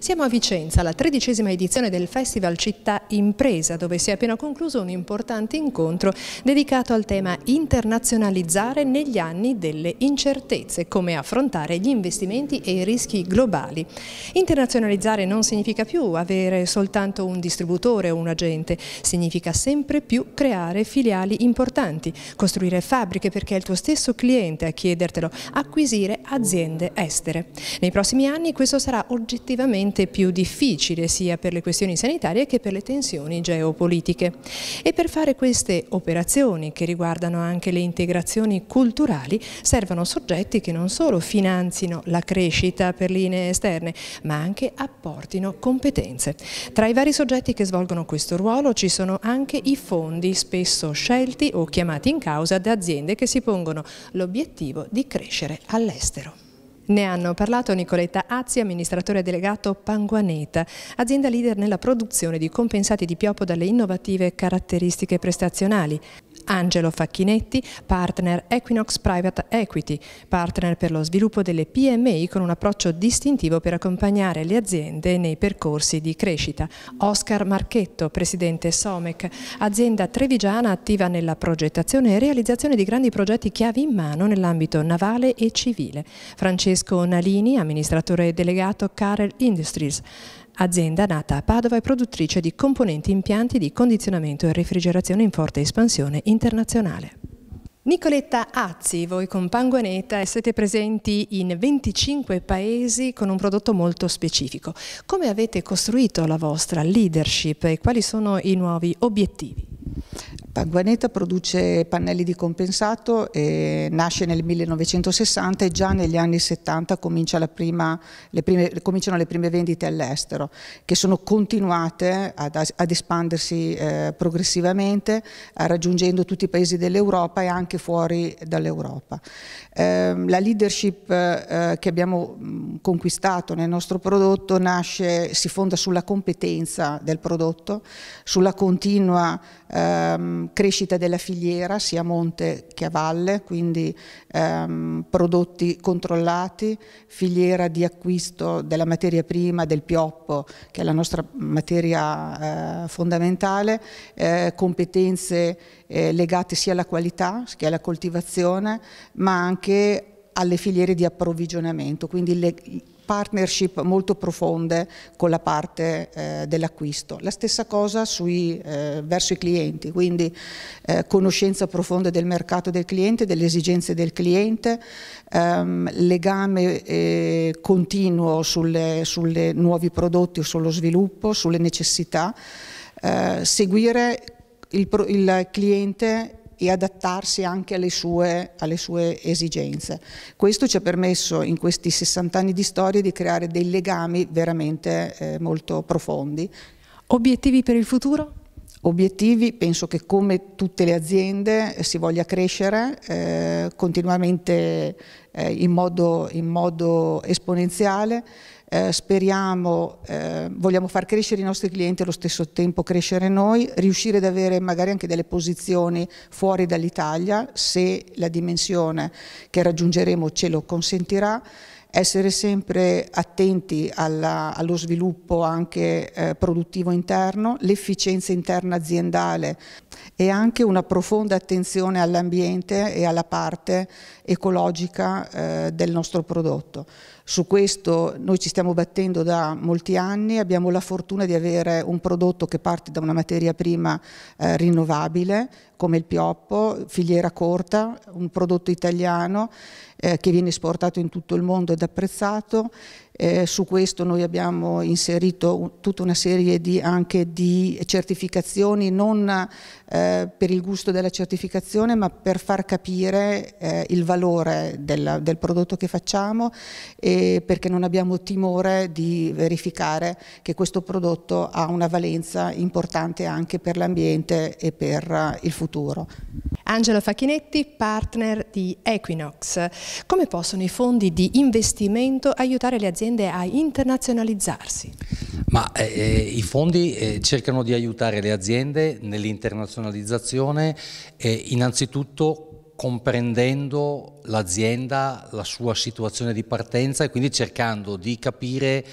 Siamo a Vicenza, alla tredicesima edizione del Festival Città Impresa, dove si è appena concluso un importante incontro dedicato al tema internazionalizzare negli anni delle incertezze, come affrontare gli investimenti e i rischi globali. Internazionalizzare non significa più avere soltanto un distributore o un agente, significa sempre più creare filiali importanti, costruire fabbriche perché è il tuo stesso cliente a chiedertelo, acquisire aziende estere. Nei prossimi anni questo sarà oggettivamente sicuramente più difficile sia per le questioni sanitarie che per le tensioni geopolitiche. E per fare queste operazioni che riguardano anche le integrazioni culturali servono soggetti che non solo finanzino la crescita per linee esterne ma anche apportino competenze. Tra i vari soggetti che svolgono questo ruolo ci sono anche i fondi spesso scelti o chiamati in causa da aziende che si pongono l'obiettivo di crescere all'estero. Ne hanno parlato Nicoletta Azzi, amministratore delegato Panguaneta, azienda leader nella produzione di compensati di pioppo dalle innovative caratteristiche prestazionali. Angelo Facchinetti, partner Equinox Private Equity, partner per lo sviluppo delle PMI con un approccio distintivo per accompagnare le aziende nei percorsi di crescita. Oscar Marchetto, presidente Somec, azienda trevigiana attiva nella progettazione e realizzazione di grandi progetti chiavi in mano nell'ambito navale e civile. Francesco Nalini, amministratore delegato Carel Industries azienda nata a Padova e produttrice di componenti impianti di condizionamento e refrigerazione in forte espansione internazionale. Nicoletta Azzi, voi con Panguaneta siete presenti in 25 paesi con un prodotto molto specifico. Come avete costruito la vostra leadership e quali sono i nuovi obiettivi? Panguaneta produce pannelli di compensato, nasce nel 1960 e già negli anni 70 comincia prima, le prime, cominciano le prime vendite all'estero, che sono continuate ad, ad espandersi eh, progressivamente, eh, raggiungendo tutti i paesi dell'Europa e anche fuori dall'Europa. Eh, la leadership eh, che abbiamo conquistato nel nostro prodotto nasce, si fonda sulla competenza del prodotto, sulla continua ehm, crescita della filiera sia a monte che a valle, quindi ehm, prodotti controllati, filiera di acquisto della materia prima, del pioppo, che è la nostra materia eh, fondamentale, eh, competenze eh, legate sia alla qualità che alla coltivazione, ma anche alle filiere di approvvigionamento, quindi le, partnership molto profonde con la parte eh, dell'acquisto. La stessa cosa sui, eh, verso i clienti, quindi eh, conoscenza profonda del mercato del cliente, delle esigenze del cliente, ehm, legame eh, continuo sulle, nuovi prodotti sullo sviluppo, sulle necessità, eh, seguire il, il cliente e adattarsi anche alle sue, alle sue esigenze. Questo ci ha permesso in questi 60 anni di storia di creare dei legami veramente eh, molto profondi. Obiettivi per il futuro? obiettivi, penso che come tutte le aziende eh, si voglia crescere eh, continuamente eh, in, modo, in modo esponenziale eh, speriamo, eh, vogliamo far crescere i nostri clienti e allo stesso tempo crescere noi, riuscire ad avere magari anche delle posizioni fuori dall'Italia se la dimensione che raggiungeremo ce lo consentirà essere sempre attenti alla, allo sviluppo anche eh, produttivo interno, l'efficienza interna aziendale e anche una profonda attenzione all'ambiente e alla parte ecologica eh, del nostro prodotto. Su questo noi ci stiamo battendo da molti anni, abbiamo la fortuna di avere un prodotto che parte da una materia prima eh, rinnovabile come il pioppo, filiera corta, un prodotto italiano eh, che viene esportato in tutto il mondo ed apprezzato eh, su questo noi abbiamo inserito tutta una serie di, anche di certificazioni, non eh, per il gusto della certificazione, ma per far capire eh, il valore della, del prodotto che facciamo e perché non abbiamo timore di verificare che questo prodotto ha una valenza importante anche per l'ambiente e per eh, il futuro. Angelo Facchinetti, partner di Equinox. Come possono i fondi di investimento aiutare le aziende a internazionalizzarsi? Ma, eh, eh, I fondi eh, cercano di aiutare le aziende nell'internazionalizzazione eh, innanzitutto comprendendo l'azienda, la sua situazione di partenza e quindi cercando di capire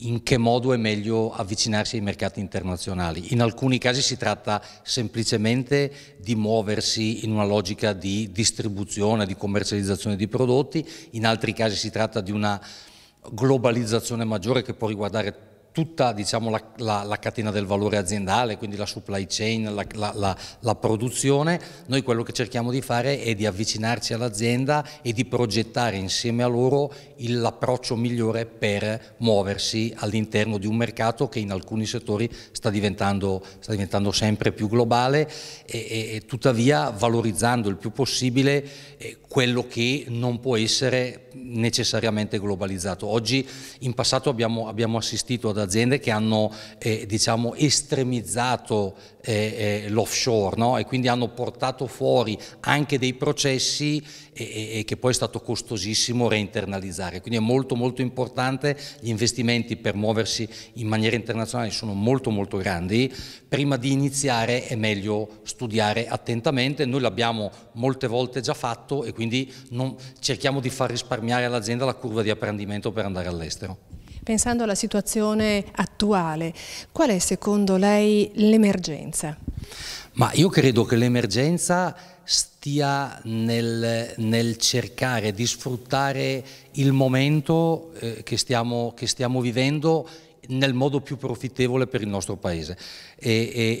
in che modo è meglio avvicinarsi ai mercati internazionali. In alcuni casi si tratta semplicemente di muoversi in una logica di distribuzione, di commercializzazione di prodotti, in altri casi si tratta di una globalizzazione maggiore che può riguardare tutta diciamo, la, la, la, catena del valore aziendale, quindi la supply chain, la, la, produzione, noi quello che cerchiamo di fare è di avvicinarci all'azienda e di progettare insieme a loro l'approccio migliore per muoversi all'interno di un mercato che in alcuni settori sta diventando, sta diventando sempre più globale e, e, e, tuttavia valorizzando il più possibile eh, quello che non può essere necessariamente globalizzato. Oggi in passato abbiamo, abbiamo assistito ad aziende che hanno eh, diciamo, estremizzato eh, eh, l'offshore no? e quindi hanno portato fuori anche dei processi e, e, che poi è stato costosissimo reinternalizzare. Quindi è molto molto importante, gli investimenti per muoversi in maniera internazionale sono molto molto grandi, prima di iniziare è meglio studiare attentamente, noi l'abbiamo molte volte già fatto e quindi non, cerchiamo di far risparmiare all'azienda la curva di apprendimento per andare all'estero. Pensando alla situazione attuale, qual è secondo lei l'emergenza? Ma io credo che l'emergenza stia nel, nel, cercare di sfruttare il momento eh, che, stiamo, che stiamo vivendo nel modo più profittevole per il nostro Paese. E,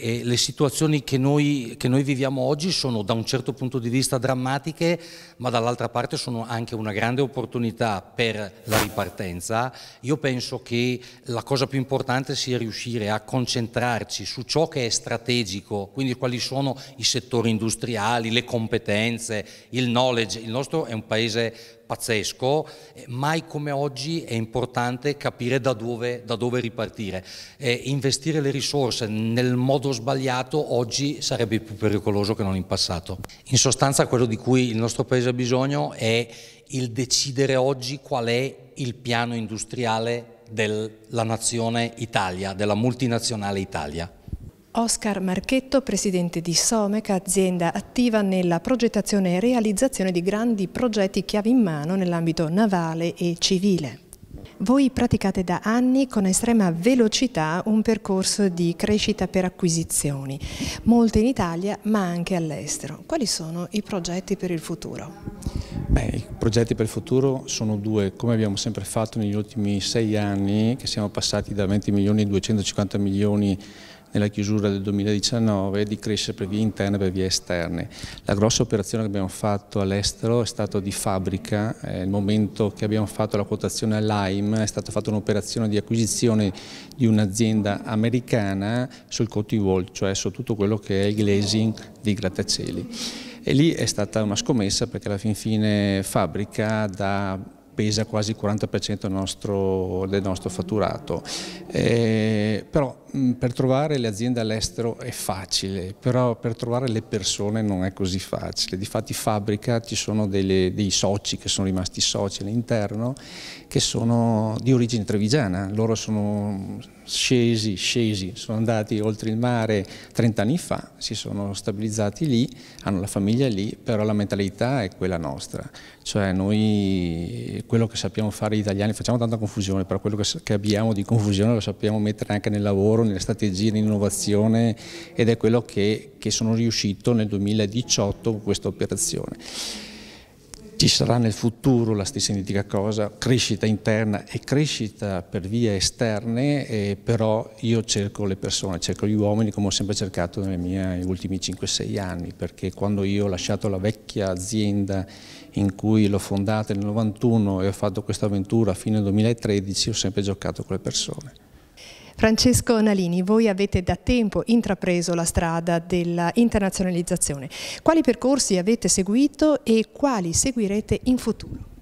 e, e le situazioni che noi, che noi, viviamo oggi sono da un certo punto di vista drammatiche, ma dall'altra parte sono anche una grande opportunità per la ripartenza. Io penso che la cosa più importante sia riuscire a concentrarci su ciò che è strategico, quindi quali sono i settori industriali, le competenze, il knowledge. Il nostro è un Paese pazzesco, eh, mai come oggi è importante capire da dove, da dove ripartire. Eh, investire le risorse nel modo sbagliato oggi sarebbe più pericoloso che non in passato. In sostanza quello di cui il nostro Paese ha bisogno è il decidere oggi qual è il piano industriale della nazione Italia, della multinazionale Italia. Oscar Marchetto, presidente di Someca, azienda attiva nella progettazione e realizzazione di grandi progetti chiave in mano nell'ambito navale e civile. Voi praticate da anni con estrema velocità un percorso di crescita per acquisizioni, molte in Italia ma anche all'estero. Quali sono i progetti per il futuro? Beh, I progetti per il futuro sono due, come abbiamo sempre fatto negli ultimi sei anni, che siamo passati da 20 milioni a 250 milioni nella chiusura del 2019 di crescere per vie interne e per vie esterne. La grossa operazione che abbiamo fatto all'estero è stata di fabbrica, eh, il momento che abbiamo fatto la quotazione all'AIM è stata fatta un'operazione di acquisizione di un'azienda americana sul Coty Wall, cioè su tutto quello che è il glazing di grattacieli. E lì è stata una scommessa perché alla fin fine fabbrica da pesa quasi il 40% del nostro, del nostro fatturato. Eh, però Mm, per trovare le aziende all'estero è facile, però per trovare le persone non è così facile. Difatti fabbrica ci sono delle, dei soci che sono rimasti soci all'interno che sono di origine trevigiana, loro sono scesi, scesi, sono andati oltre il mare 30 anni fa, si sono stabilizzati lì, hanno la famiglia lì, però la mentalità è quella nostra, cioè noi quello che sappiamo fare gli italiani, facciamo tanta confusione, però quello che abbiamo di confusione lo sappiamo mettere anche nel lavoro, nelle strategie, di innovazione ed è quello che, che sono riuscito nel 2018 con questa operazione. Ci sarà nel futuro la stessa identica cosa, crescita interna e crescita per vie esterne, e eh, però io cerco le persone, cerco gli uomini come ho sempre cercato nei miei ultimi 5-6 anni, perché quando io ho lasciato la vecchia azienda in cui l'ho fondata nel 91 e ho fatto questa avventura fino al 2013, ho sempre giocato con le persone. Francesco Nalini, voi avete da tempo intrapreso la strada dell'internazionalizzazione. Quali percorsi avete seguito e quali seguirete in futuro?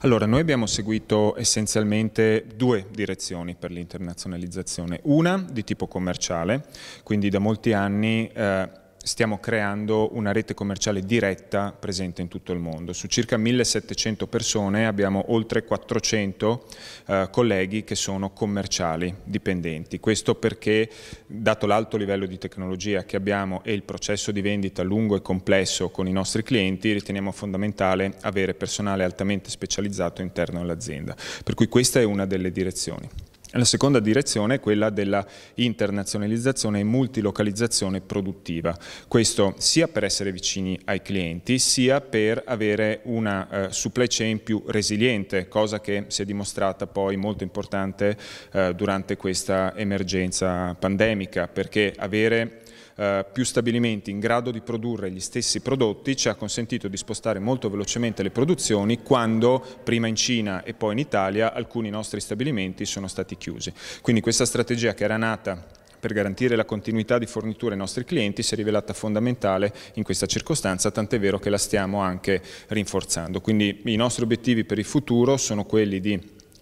Allora, noi abbiamo seguito essenzialmente due direzioni per l'internazionalizzazione. Una di tipo commerciale, quindi da molti anni... Eh, stiamo creando una rete commerciale diretta presente in tutto il mondo. Su circa 1700 persone abbiamo oltre 400 eh, colleghi che sono commerciali dipendenti. Questo perché, dato l'alto livello di tecnologia che abbiamo e il processo di vendita lungo e complesso con i nostri clienti, riteniamo fondamentale avere personale altamente specializzato interno all'azienda. Per cui questa è una delle direzioni. La seconda direzione è quella della internazionalizzazione e multilocalizzazione produttiva. Questo sia per essere vicini ai clienti, sia per avere una eh, supply chain più resiliente, cosa che si è dimostrata poi molto importante eh, durante questa emergenza pandemica, perché avere eh, più stabilimenti in grado di produrre gli stessi prodotti ci ha consentito di spostare molto velocemente le produzioni quando prima in Cina e poi in Italia alcuni nostri stabilimenti sono stati chiusi. Quindi questa strategia che era nata per garantire la continuità di fornitura ai nostri clienti si è rivelata fondamentale in questa circostanza, tant'è vero che la stiamo anche rinforzando. Quindi i nostri obiettivi per il futuro sono quelli di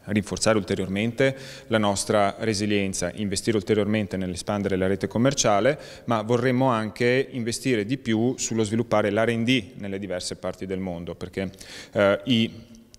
rinforzare ulteriormente la nostra resilienza, investire ulteriormente nell'espandere la rete commerciale, ma vorremmo anche investire di più sullo sviluppare l'R&D nelle diverse parti del mondo, perché eh, i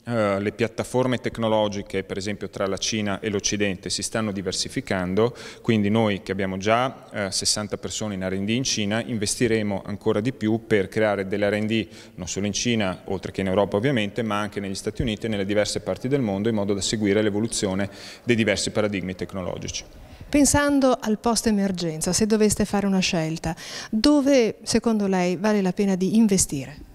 eh, le piattaforme tecnologiche, per esempio tra la Cina e l'Occidente, si stanno diversificando, quindi noi che abbiamo già eh, 60 persone in R&D in Cina, investiremo ancora di più per creare dell'R&D non solo in Cina, oltre che in Europa ovviamente, ma anche negli Stati Uniti e nelle diverse parti del mondo, in modo da seguire l'evoluzione dei diversi paradigmi tecnologici. Pensando al post-emergenza, se doveste fare una scelta, dove secondo lei vale la pena di investire?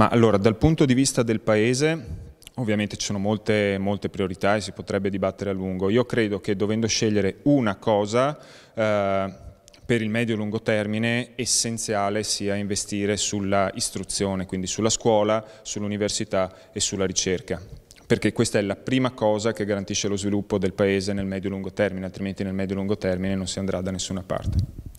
Ma allora, dal punto di vista del Paese, Ovviamente ci sono molte, molte, priorità e si potrebbe dibattere a lungo. Io credo che dovendo scegliere una cosa eh, per il medio e lungo termine essenziale sia investire sulla istruzione, quindi sulla scuola, sull'università e sulla ricerca perché questa è la prima cosa che garantisce lo sviluppo del Paese nel medio e lungo termine, altrimenti nel medio e lungo termine non si andrà da nessuna parte.